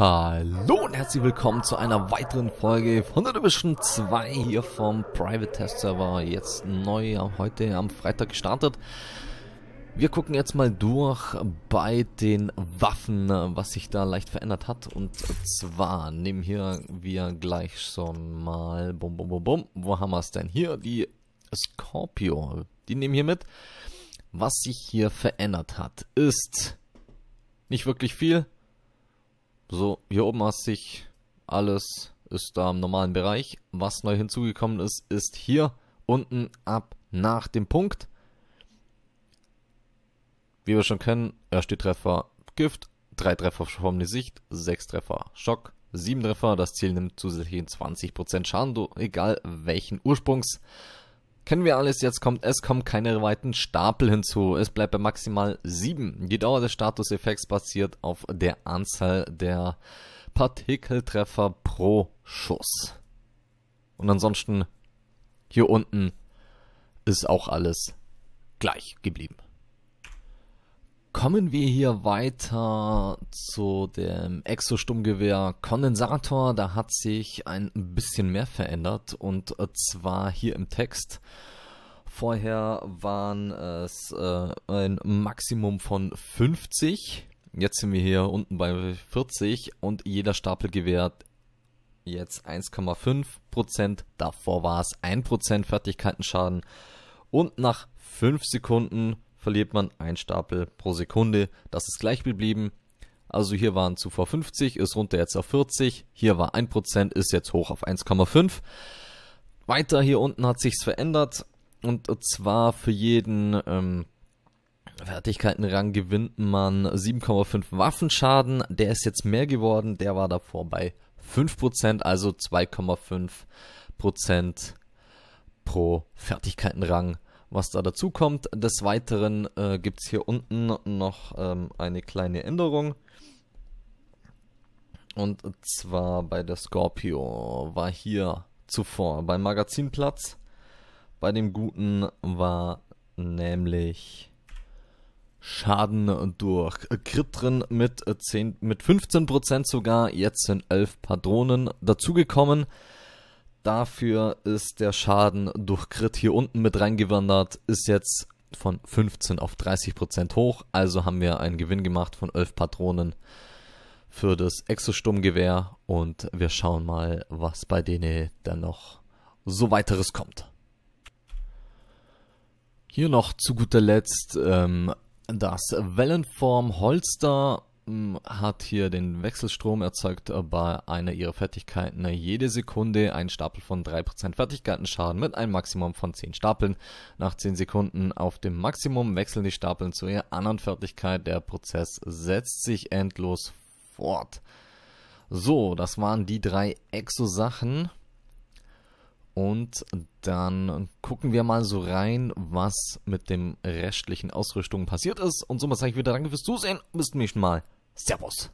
Hallo und herzlich willkommen zu einer weiteren Folge von der Division 2 hier vom Private Test Server. Jetzt neu heute am Freitag gestartet. Wir gucken jetzt mal durch bei den Waffen, was sich da leicht verändert hat. Und zwar nehmen hier wir gleich schon mal, bum bum bum bum, wo haben wir es denn? Hier die Scorpio, die nehmen hier mit. Was sich hier verändert hat, ist nicht wirklich viel. So, hier oben hast sich alles ist da im normalen Bereich. Was neu hinzugekommen ist, ist hier unten ab nach dem Punkt. Wie wir schon kennen, erste Treffer Gift, drei Treffer verschwommene Sicht, sechs Treffer Schock, sieben Treffer. Das Ziel nimmt zusätzlichen 20% Schaden, egal welchen Ursprungs. Kennen wir alles, jetzt kommt es, kommen keine weiten Stapel hinzu. Es bleibt bei maximal 7. Die Dauer des Statuseffekts basiert auf der Anzahl der Partikeltreffer pro Schuss. Und ansonsten hier unten ist auch alles gleich geblieben. Kommen wir hier weiter zu dem Exo-Stummgewehr Kondensator. Da hat sich ein bisschen mehr verändert und äh, zwar hier im Text. Vorher waren es äh, ein Maximum von 50. Jetzt sind wir hier unten bei 40 und jeder Stapel gewährt jetzt 1,5%. Davor war es 1% Fertigkeitenschaden. Und nach 5 Sekunden verliert man einen Stapel pro Sekunde. Das ist gleich geblieben. Also hier waren zuvor 50, ist runter jetzt auf 40. Hier war 1%, ist jetzt hoch auf 1,5. Weiter hier unten hat sich's verändert. Und zwar für jeden ähm, Fertigkeitenrang gewinnt man 7,5 Waffenschaden. Der ist jetzt mehr geworden. Der war davor bei 5%, also 2,5% pro Fertigkeitenrang was da dazu kommt. Des Weiteren äh, gibt es hier unten noch ähm, eine kleine Änderung. Und zwar bei der Scorpio war hier zuvor beim Magazinplatz. Bei dem guten war nämlich Schaden durch Crit drin mit, 10, äh, mit 15% sogar. Jetzt sind 11 Patronen dazugekommen. Dafür ist der Schaden durch Crit hier unten mit reingewandert, ist jetzt von 15 auf 30% Prozent hoch. Also haben wir einen Gewinn gemacht von 11 Patronen für das Exosturmgewehr und wir schauen mal, was bei denen dann noch so weiteres kommt. Hier noch zu guter Letzt ähm, das Wellenform Holster hat hier den Wechselstrom erzeugt äh, bei einer ihrer Fertigkeiten äh, jede Sekunde einen Stapel von 3% Fertigkeitenschaden mit einem Maximum von 10 Stapeln. Nach 10 Sekunden auf dem Maximum wechseln die Stapeln zu ihrer anderen Fertigkeit. Der Prozess setzt sich endlos fort. So, das waren die drei Exo-Sachen. Und dann gucken wir mal so rein, was mit dem restlichen Ausrüstungen passiert ist. Und somit sage ich wieder danke fürs Zusehen. Bis zum nächsten Mal. Servus.